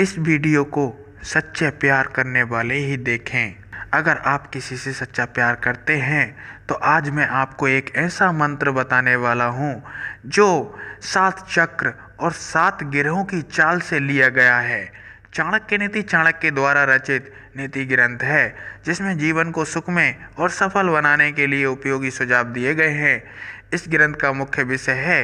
इस वीडियो को सच्चे प्यार करने वाले ही देखें अगर आप किसी से सच्चा प्यार करते हैं तो आज मैं आपको एक ऐसा मंत्र बताने वाला हूँ जो सात चक्र और सात गिरहों की चाल से लिया गया है चाणक्य नीति चाणक्य द्वारा रचित नीति ग्रंथ है जिसमें जीवन को सुखमय और सफल बनाने के लिए उपयोगी सुझाव दिए गए हैं इस ग्रंथ का मुख्य विषय है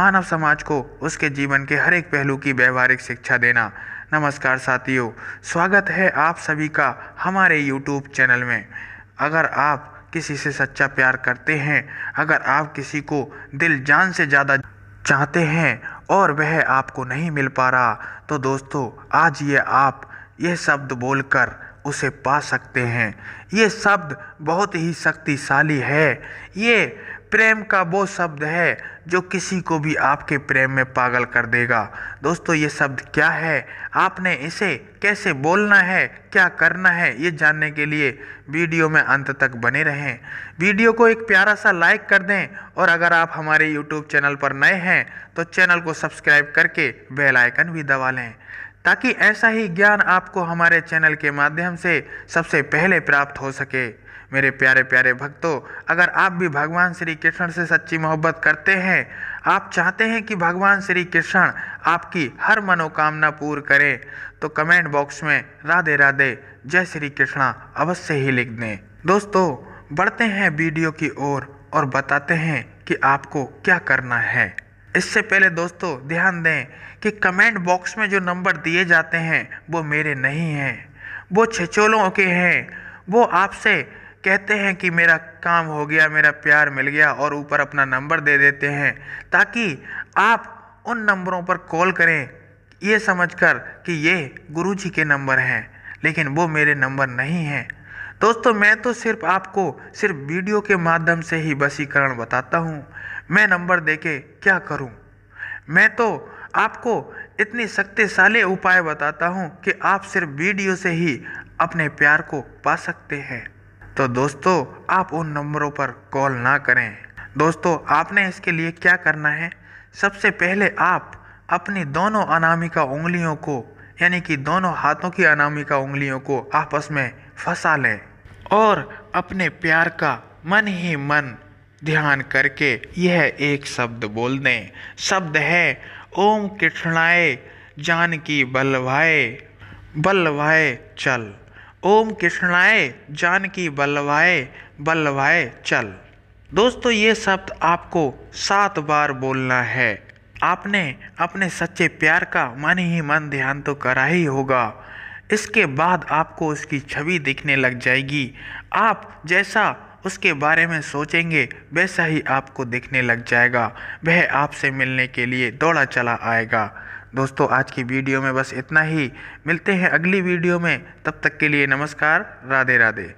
मानव समाज को उसके जीवन के हर एक पहलू की व्यवहारिक शिक्षा देना नमस्कार साथियों स्वागत है आप सभी का हमारे यूट्यूब चैनल में अगर आप किसी से सच्चा प्यार करते हैं अगर आप किसी को दिल जान से ज़्यादा चाहते हैं और वह आपको नहीं मिल पा रहा तो दोस्तों आज ये आप यह शब्द बोलकर उसे पा सकते हैं ये शब्द बहुत ही शक्तिशाली है ये प्रेम का वो शब्द है जो किसी को भी आपके प्रेम में पागल कर देगा दोस्तों ये शब्द क्या है आपने इसे कैसे बोलना है क्या करना है ये जानने के लिए वीडियो में अंत तक बने रहें वीडियो को एक प्यारा सा लाइक कर दें और अगर आप हमारे यूट्यूब चैनल पर नए हैं तो चैनल को सब्सक्राइब करके बेल आइकन भी दबा लें ताकि ऐसा ही ज्ञान आपको हमारे चैनल के माध्यम से सबसे पहले प्राप्त हो सके मेरे प्यारे प्यारे भक्तों अगर आप भी भगवान श्री कृष्ण से सच्ची मोहब्बत करते हैं आप चाहते हैं कि भगवान श्री कृष्ण आपकी हर मनोकामना पूर्ण करें तो कमेंट बॉक्स में राधे राधे जय श्री कृष्णा अवश्य ही लिख दें दोस्तों बढ़ते हैं वीडियो की ओर और, और बताते हैं कि आपको क्या करना है इससे पहले दोस्तों ध्यान दें कि कमेंट बॉक्स में जो नंबर दिए जाते हैं वो मेरे नहीं हैं वो छिचोलों के हैं वो आपसे कहते हैं कि मेरा काम हो गया मेरा प्यार मिल गया और ऊपर अपना नंबर दे देते हैं ताकि आप उन नंबरों पर कॉल करें ये समझकर कि ये गुरु जी के नंबर हैं लेकिन वो मेरे नंबर नहीं हैं दोस्तों मैं तो सिर्फ आपको सिर्फ वीडियो के माध्यम से ही वसीकरण बताता हूँ मैं नंबर दे के क्या करूँ मैं तो आपको इतनी शक्तिशाली उपाय बताता हूँ कि आप सिर्फ वीडियो से ही अपने प्यार को पा सकते हैं तो दोस्तों आप उन नंबरों पर कॉल ना करें दोस्तों आपने इसके लिए क्या करना है सबसे पहले आप अपनी दोनों अनामिका उंगलियों को यानी कि दोनों हाथों की अनामिका उंगलियों को आपस में फंसा लें और अपने प्यार का मन ही मन ध्यान करके यह एक शब्द बोल दें शब्द है ओम कृष्णाए जान की बलवाए बलवाए चल ओम कृष्णाए जान की बलवाए बलवाए चल दोस्तों ये शब्द आपको सात बार बोलना है आपने अपने सच्चे प्यार का मन ही मन ध्यान तो करा ही होगा इसके बाद आपको उसकी छवि दिखने लग जाएगी आप जैसा उसके बारे में सोचेंगे वैसा ही आपको दिखने लग जाएगा वह आपसे मिलने के लिए दौड़ा चला आएगा दोस्तों आज की वीडियो में बस इतना ही मिलते हैं अगली वीडियो में तब तक के लिए नमस्कार राधे राधे